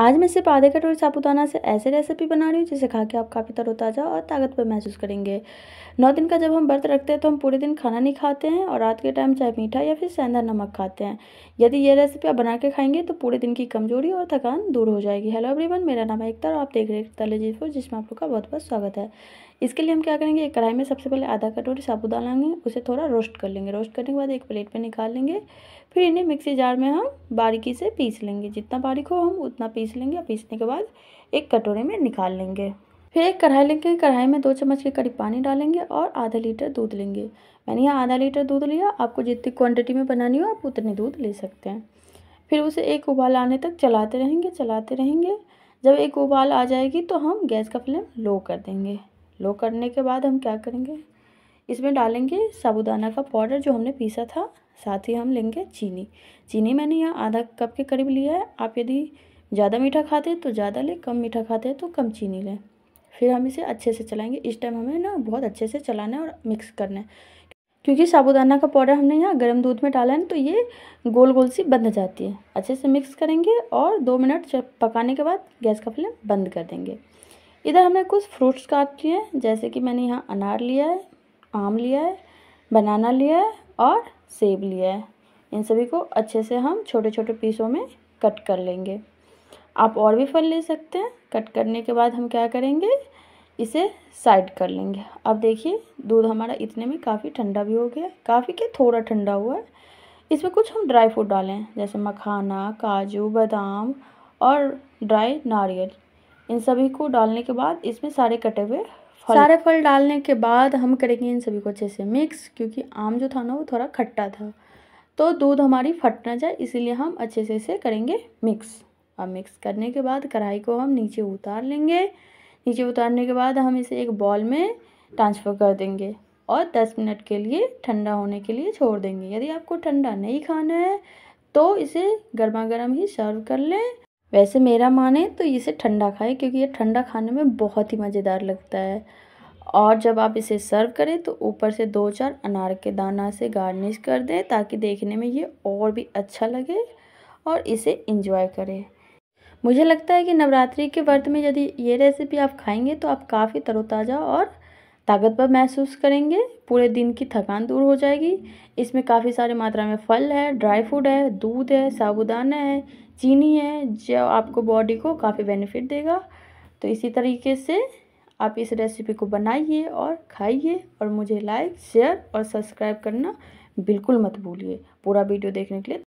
आज मैं सिर्फ आधे कटोरी साबुदाना से ऐसे रेसिपी बना रही हूँ जिसे खा के आप काफ़ी तरोताज़ा और ताकतवर महसूस करेंगे नौ दिन का जब हम व्रत रखते हैं तो हम पूरे दिन खाना नहीं खाते हैं और रात के टाइम चाहे मीठा या फिर सेंधा नमक खाते हैं यदि ये रेसिपी आप बना के खाएंगे तो पूरे दिन की कमजोरी और थकान दूर हो जाएगी हेलो एवरीवन मेरा नाम है एकता और आप देख रहे हैं तलेजी फोर जिसमें आप लोग का बहुत बहुत स्वागत है इसके लिए हम क्या करेंगे एक कढ़ाई में सबसे पहले आधा कटोरी साबुदाना लेंगे उसे थोड़ा रोस्ट कर लेंगे रोस्ट करने के बाद एक प्लेट में निकाल लेंगे फिर इन्हें मिक्सी जार में हम बारीकी से पीस लेंगे जितना बारीक हो हम उतना पीस पीस लेंगे पीसने के बाद एक कटोरे में निकाल लेंगे फिर एक कढ़ाई लेंगे कढ़ाई में दो चम्मच के करीब पानी डालेंगे और आधा लीटर दूध लेंगे मैंने यहाँ आधा लीटर दूध लिया आपको जितनी क्वांटिटी में बनानी हो आप उतनी दूध ले सकते हैं फिर उसे एक उबाल आने तक चलाते रहेंगे चलाते रहेंगे जब एक उबाल आ जाएगी तो हम गैस का फ्लेम लो कर देंगे लो करने के बाद हम क्या करेंगे इसमें डालेंगे साबुदाना का पाउडर जो हमने पीसा था साथ ही हम लेंगे चीनी चीनी मैंने यहाँ आधा कप के करीब लिया है आप यदि ज़्यादा मीठा खाते हैं तो ज़्यादा लें कम मीठा खाते हैं तो कम चीनी लें फिर हम इसे अच्छे से चलाएंगे इस टाइम हमें ना बहुत अच्छे से चलाना है और मिक्स करना है क्योंकि साबुदाना का पाउडर हमने यहाँ गर्म दूध में डाला है तो ये गोल गोल सी बंध जाती है अच्छे से मिक्स करेंगे और दो मिनट पकाने के बाद गैस का फ्लेम बंद कर देंगे इधर हमने कुछ फ्रूट्स काट लिए हैं जैसे कि मैंने यहाँ अनार लिया है आम लिया है बनाना लिया है और सेब लिया है इन सभी को अच्छे से हम छोटे छोटे पीसों में कट कर लेंगे आप और भी फल ले सकते हैं कट करने के बाद हम क्या करेंगे इसे साइड कर लेंगे अब देखिए दूध हमारा इतने में काफ़ी ठंडा भी हो गया काफ़ी क्या थोड़ा ठंडा हुआ है इसमें कुछ हम ड्राई फ्रूट डालें जैसे मखाना काजू बादाम और ड्राई नारियल इन सभी को डालने के बाद इसमें सारे कटे हुए फल सारे फल डालने के बाद हम करेंगे इन सभी को अच्छे से मिक्स क्योंकि आम जो था ना वो थोड़ा खट्टा था तो दूध हमारी फट ना जाए इसीलिए हम अच्छे से इसे करेंगे मिक्स और मिक्स करने के बाद कढ़ाई को हम नीचे उतार लेंगे नीचे उतारने के बाद हम इसे एक बॉल में ट्रांसफ़र कर देंगे और 10 मिनट के लिए ठंडा होने के लिए छोड़ देंगे यदि आपको ठंडा नहीं खाना है तो इसे गर्मा गर्म ही सर्व कर लें वैसे मेरा माने तो इसे ठंडा खाएं क्योंकि ये ठंडा खाने में बहुत ही मज़ेदार लगता है और जब आप इसे सर्व करें तो ऊपर से दो चार अनार के दाना से गार्निश कर दें ताकि देखने में ये और भी अच्छा लगे और इसे इंजॉय करें मुझे लगता है कि नवरात्रि के व्रत में यदि ये रेसिपी आप खाएंगे तो आप काफ़ी तरोताज़ा और ताकतवर महसूस करेंगे पूरे दिन की थकान दूर हो जाएगी इसमें काफ़ी सारे मात्रा में फल है ड्राई फ्रूट है दूध है साबुदाना है चीनी है जो आपको बॉडी को काफ़ी बेनिफिट देगा तो इसी तरीके से आप इस रेसिपी को बनाइए और खाइए और मुझे लाइक शेयर और सब्सक्राइब करना बिल्कुल मत भूलिए पूरा वीडियो देखने के लिए